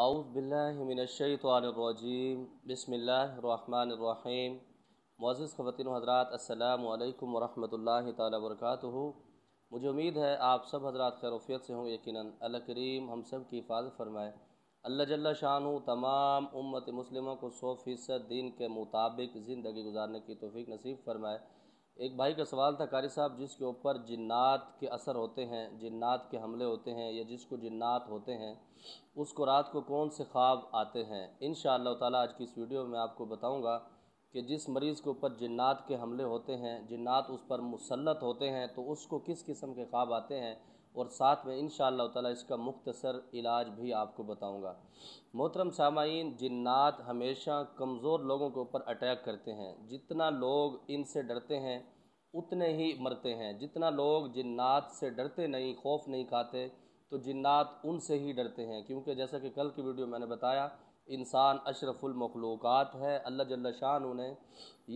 आउज़बिल्लिनशैतरजीम बसमीम मोज़ ख़वान हज़रा अल्लाम वरहमल तबरक मुझे उम्मीद है आप सब हजरा खैरूफियत से हों यकीन अल करीम हम सब की हिफाजत फरमाए अल्लाह जल्ला शाह तमाम उम्मत मुस्लिमों को सौ फ़ीसद दिन के मुताबिक ज़िंदगी गुजारने की तोफ़ी नसीब फरमाए एक भाई का सवाल था कारी साहब जिसके ऊपर जिन्नात के असर होते हैं जिन्नात के हमले होते हैं या जिसको जिन्नात होते हैं उसको रात को कौन से ख्वाब आते हैं इन ताला आज की इस वीडियो में आपको बताऊंगा कि जिस मरीज़ के ऊपर जिन्नात के हमले होते हैं जिन्नात उस पर मुसलत होते हैं तो उसको किस किस्म के ख्वाब आते हैं और साथ में इन ताला इसका मुख्तसर इलाज भी आपको बताऊंगा मोहतरम सामाइन जिन्नात हमेशा कमज़ोर लोगों के ऊपर अटैक करते हैं जितना लोग इनसे डरते हैं उतने ही मरते हैं जितना लोग जिन्नात से डरते नहीं खौफ नहीं खाते तो जिन्नात उनसे ही डरते हैं क्योंकि जैसा कि कल की वीडियो मैंने बताया इंसान अशरफुलमखलूक़ात है अल्लाह जल्ला शाह उन्हें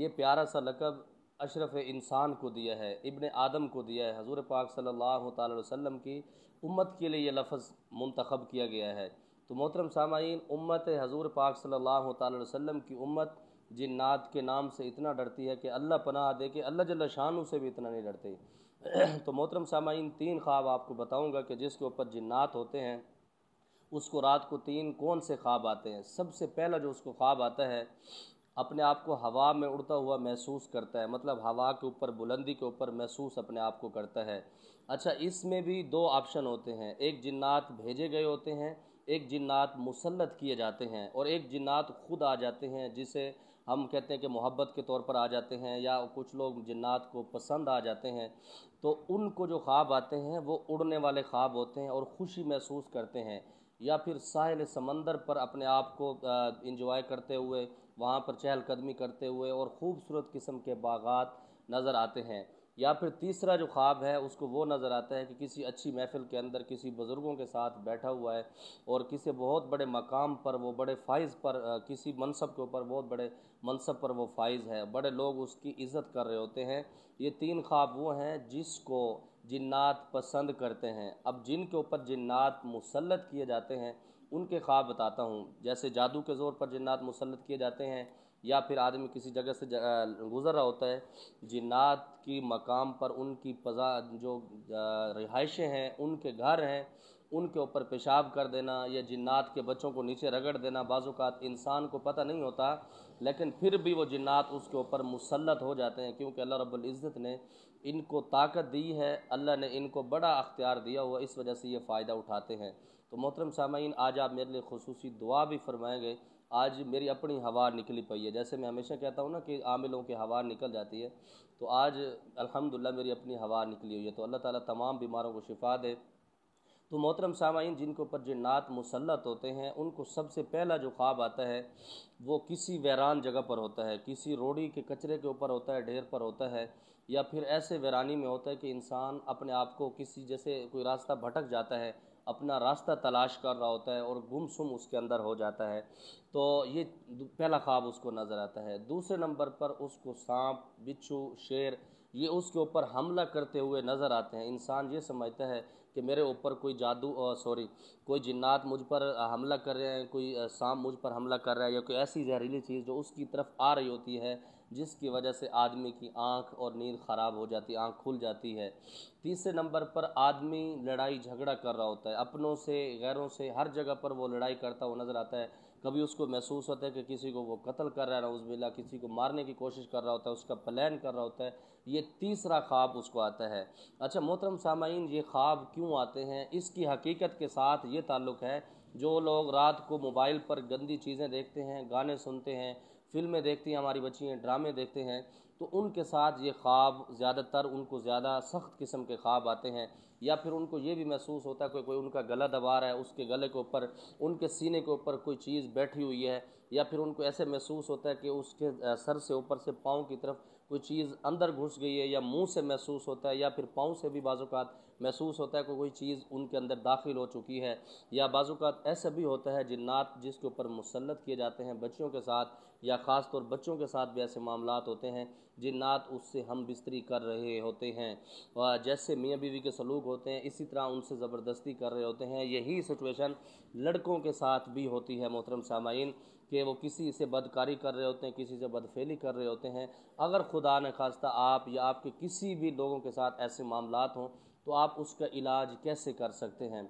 ये प्यारा सा लकब अशरफ इंसान को दिया है इबन आदम को दिया है हजूर पाक सल्लल्लाहु अलैहि वसल्लम की उम्मत के लिए यह लफ्ज़ मंतखब किया गया है तो मोहतरम सामाइन उम्मत हजूर पाक सल्लल्लाहु अलैहि वसल्लम की उम्मत जिन्नात के नाम से इतना डरती है कि अल्लाह पनाह दे के अल्लाह जल्ला शाह से भी इतना नहीं डरते तो मोहतरम सामाइन तीन ख्वाब आपको बताऊँगा कि जिसके ऊपर जिन्नात होते हैं उसको रात को तीन कौन से ख्वाब आते हैं सबसे पहला जो उसको ख्वाब आता है अपने आप को हवा में उड़ता हुआ महसूस करता है मतलब हवा के ऊपर बुलंदी के ऊपर महसूस अपने आप को करता है अच्छा इसमें भी दो ऑप्शन होते हैं एक जिन्नात भेजे गए होते हैं एक जिन्नात मुसलत किए जाते हैं और एक जिन्नात खुद आ जाते हैं जिसे हम कहते हैं कि मोहब्बत के तौर पर आ जाते हैं या कुछ लोग जिन्नात को पसंद आ जाते हैं तो उनको जो ख्वाब आते हैं वो उड़ने वाले ख्वाब होते हैं और खुशी महसूस करते हैं या फिर साहिल समंदर पर अपने आप को इंजॉय करते हुए वहाँ पर चहलकदमी करते हुए और ख़ूबसूरत किस्म के बागात नज़र आते हैं या फिर तीसरा जो ख्वाब है उसको वो नज़र आता है कि किसी अच्छी महफ़िल के अंदर किसी बुज़ुर्गों के साथ बैठा हुआ है और किसी बहुत बड़े मकाम पर वो बड़े फ़ाइज़ पर किसी मनसब के ऊपर बहुत बड़े मनसब पर वो फ़ाइज़ है बड़े लोग उसकी इज़्ज़त कर रहे होते हैं ये तीन ख्वाब वो हैं जिसको जिन्नात पसंद करते हैं अब जिन के ऊपर जिन्नात मुसलत किए जाते हैं उनके ख्वाब बताता हूँ जैसे जादू के ज़ोर पर जिन्नात मुसलत किए जाते हैं या फिर आदमी किसी जगह से गुज़र रहा होता है जिन्नात की मकाम पर उनकी पजा जो रिहाइशें हैं उनके घर हैं उनके ऊपर पेशाब कर देना या जिन्नात के बच्चों को नीचे रगड़ देना बाज़ात इंसान को पता नहीं होता लेकिन फिर भी वो जिन्नात उसके ऊपर मुसलत हो जाते हैं क्योंकि अल्लाह रब्बुल इज़्ज़त ने इनको ताकत दी है अल्लाह ने इनको बड़ा अख्तियार दिया हुआ इस वजह से ये फ़ायदा उठाते हैं तो मोहतरम सामीन आज आप मेरे लिए खसूसी दुआ भी फरमाएंगे आज मेरी अपनी हवा निकली पड़ी है जैसे मैं हमेशा कहता हूँ ना कि आमिलों की हवा निकल जाती है तो आज अल्हम्दुलिल्लाह मेरी अपनी हवा निकली हुई है तो अल्लाह ताला तमाम बीमारों को शिफा दे तो मोहतरम सामाइन जिनके ऊपर जिन्नात मुसलत होते हैं उनको सबसे पहला जो ख्वाब आता है वो किसी वैरान जगह पर होता है किसी रोड़ी के कचरे के ऊपर होता है ढेर पर होता है या फिर ऐसे वैरानी में होता है कि इंसान अपने आप को किसी जैसे कोई रास्ता भटक जाता है अपना रास्ता तलाश कर रहा होता है और गुमसुम उसके अंदर हो जाता है तो ये पहला ख्वाब उसको नज़र आता है दूसरे नंबर पर उसको सांप बिच्छू शेर ये उसके ऊपर हमला करते हुए नज़र आते हैं इंसान ये समझता है कि मेरे ऊपर कोई जादू सॉरी कोई जिन्नात मुझ पर हमला कर रहे हैं कोई सांप मुझ पर हमला कर रहा है या कोई ऐसी जहरीली चीज़ जो उसकी तरफ आ रही होती है जिसकी वजह से आदमी की आँख और नींद ख़राब हो जाती आँख खुल जाती है तीसरे नंबर पर आदमी लड़ाई झगड़ा कर रहा होता है अपनों से गैरों से हर जगह पर वो लड़ाई करता हुआ नज़र आता है कभी उसको महसूस होता है कि किसी को वो कत्ल कर रहा है उस बिल्ला किसी को मारने की कोशिश कर रहा होता है उसका प्लान कर रहा होता है ये तीसरा ख्वाब उसको आता है अच्छा मोहतरम सामाइन ये ख्वाब क्यों आते हैं इसकी हकीकत के साथ ये ताल्लुक़ है जो लोग रात को मोबाइल पर गंदी चीज़ें देखते हैं गाने सुनते हैं फिल्में देखती हैं हमारी बच्ची हैं ड्रामे देखते हैं तो उनके साथ ये ख्वाब ज़्यादातर उनको ज़्यादा सख्त किस्म के ख्वाब आते हैं या फिर उनको ये भी महसूस होता है कोई कोई उनका गला दबा रहा है उसके गले के ऊपर उनके सीने के ऊपर कोई चीज़ बैठी हुई है या फिर उनको ऐसे महसूस होता है कि उसके सर से ऊपर से पाँव की तरफ कोई चीज़ अंदर घुस गई है या मुंह से महसूस होता है या फिर पाँव से भी बाज़ात महसूस होता है कि कोई चीज़ उनके अंदर दाखिल हो चुकी है या बाज़ात ऐसा भी होता है जिन्नात जिसके ऊपर मुसलत किए जाते हैं बच्चों के साथ या ख़ास तौर बच्चों के साथ भी ऐसे मामला होते हैं जिन्नात उससे हम बिस्तरी कर रहे होते हैं जैसे मियाँ बीवी के सलूक होते हैं इसी तरह उनसे ज़बरदस्ती कर रहे होते हैं यही सिचुएशन लड़कों के साथ भी होती है मोहतरम सामाइन कि वो किसी से बदकारी कर रहे होते हैं किसी से बदफेली कर रहे होते हैं अगर खुदा न खास्ता आप या आपके किसी भी लोगों के साथ ऐसे मामला हों तो आप उसका इलाज कैसे कर सकते हैं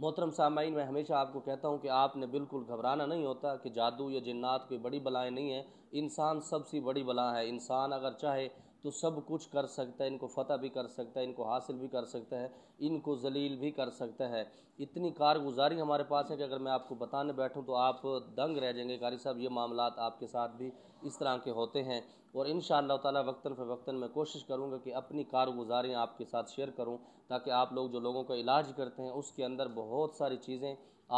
मोहतरम सामाइन मैं हमेशा आपको कहता हूँ कि आपने बिल्कुल घबराना नहीं होता कि जादू या जन्नात कोई बड़ी बलाएं नहीं है इंसान सबसे बड़ी बला है इंसान अगर चाहे तो सब कुछ कर सकता है इनको फतह भी कर सकता है इनको हासिल भी कर सकता है इनको जलील भी कर सकता है इतनी कारगुजारी हमारे पास है कि अगर मैं आपको बताने बैठूं तो आप दंग रह जाएंगे कारी साहब ये मामला आपके साथ भी इस तरह के होते हैं और इन ताला वक्ता फ़वता मैं कोशिश करूँगा कि अपनी कारगुजारियाँ आपके साथ शेयर करूँ ताकि आप लोग जो लोगों का इलाज करते हैं उसके अंदर बहुत सारी चीज़ें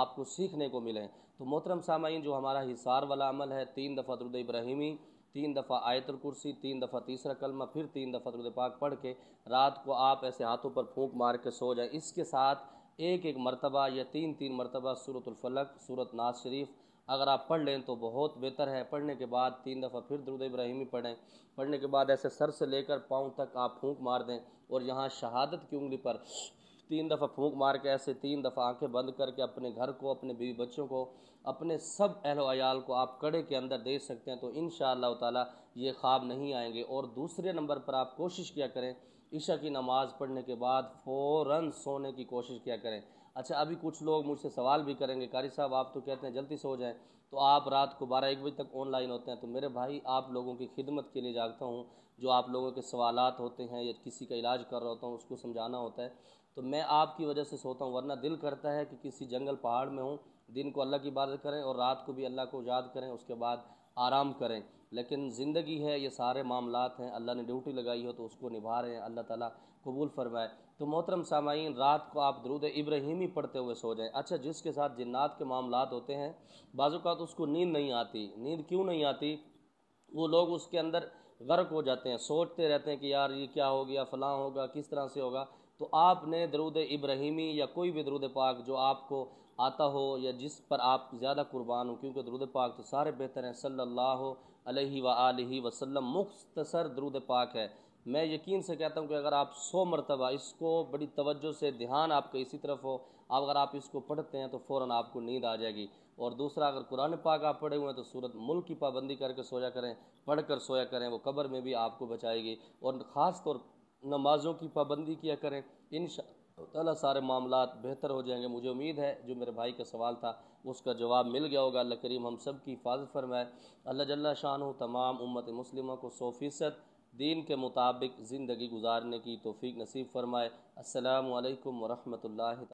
आपको सीखने को मिलें तो मोहतरम सामाइन जो हमारा हिसार वाला अमल है तीन दफ़ा दरुद इब्राहिमी तीन दफ़ा आयतल कुर्सी तीन दफ़ा तीसरा कलमा फिर तीन दफ़ा दुरुद पाक पढ़ के रात को आप ऐसे हाथों पर फूक मार के सो जाए इसके साथ एक एक मरतबा या तीन तीन मरतबा सूरतुल्फलक सूरत नाज शरीफ अगर आप पढ़ लें तो बहुत बेहतर है पढ़ने के बाद तीन दफ़ा फिर दरुद इब्राहिमी पढ़ें पढ़ने के बाद ऐसे सर से लेकर पाँव तक आप फूक मार दें और यहाँ शहादत की उंगली पर तीन दफ़ा फूंक मार के ऐसे तीन दफ़ा आंखें बंद करके अपने घर को अपने बीवी बच्चों को अपने सब अहल अयाल को आप कड़े के अंदर दे सकते हैं तो इन ताला ये ख्वाब नहीं आएंगे और दूसरे नंबर पर आप कोशिश किया करें ईशा की नमाज़ पढ़ने के बाद फ़ौर सोने की कोशिश किया करें अच्छा अभी कुछ लोग मुझसे सवाल भी करेंगे कारी साहब आप तो कहते हैं जल्दी सो जाएं तो आप रात को बारह एक बजे तक ऑनलाइन होते हैं तो मेरे भाई आप लोगों की खिदमत के लिए जागता हूँ जो आप लोगों के सवालत होते हैं या किसी का इलाज कर रहा होता हूँ उसको समझाना होता है तो मैं आपकी वजह से सोता हूँ वरना दिल करता है कि किसी जंगल पहाड़ में हूँ दिन को अल्लाह की इबादत करें और रात को भी अल्लाह को याद करें उसके बाद आराम करें लेकिन ज़िंदगी है ये सारे मामला हैं अल्लाह ने ड्यूटी लगाई हो तो उसको निभा रहे हैं अल्लाह ताला कबूल फरमाए तो मोहतरम सामाइन रात को आप दरुद इब्राहिमी पढ़ते हुए सो जाएं अच्छा जिसके साथ जिन्नात के मामला होते हैं बाज़ात उसको नींद नहीं आती नींद क्यों नहीं आती वो लोग उसके अंदर गर्क हो जाते हैं सोचते रहते हैं कि यार ये क्या हो गया फ़लाँ होगा किस तरह से होगा तो आपने दरूद इब्राहिमी या कोई भी दरूद पाक जो आपको आता हो या जिस पर आप ज़्यादा कुर्बान हो क्योंकि दरूद पाक तो सारे बेहतर हैं सल्लल्लाहु अलैहि व वसल्लम मुख्तसर दरूद पाक है मैं यकीन से कहता हूँ कि अगर आप सौ मरतबा इसको बड़ी तवज्जो से ध्यान आपका इसी तरफ हो अब अगर आप इसको पढ़ते हैं तो फ़ौर आपको नींद आ जाएगी और दूसरा अगर कुरान पाक आप पढ़े हुए हैं तो सूरत मुल्क की पाबंदी करके सोया करें पढ़ कर सोया करें वो कब्र में भी आपको बचाएगी और ख़ास तौर नमाज़ों की पाबंदी किया करें इन शाह सारे मामला बेहतर हो जाएंगे मुझे उम्मीद है जो मेरे भाई का सवाल था उसका जवाब मिल गया होगा अल्लाह करीम हम सब की हिफाजत फरमाए अल्लाह जल्ला शाह तमाम उम्मत मुस्लिमों को सौ फ़ीसद दीन के मुताबिक ज़िंदगी गुजारने की तोफ़ी नसीब फरमाए अल्लाम वरहमल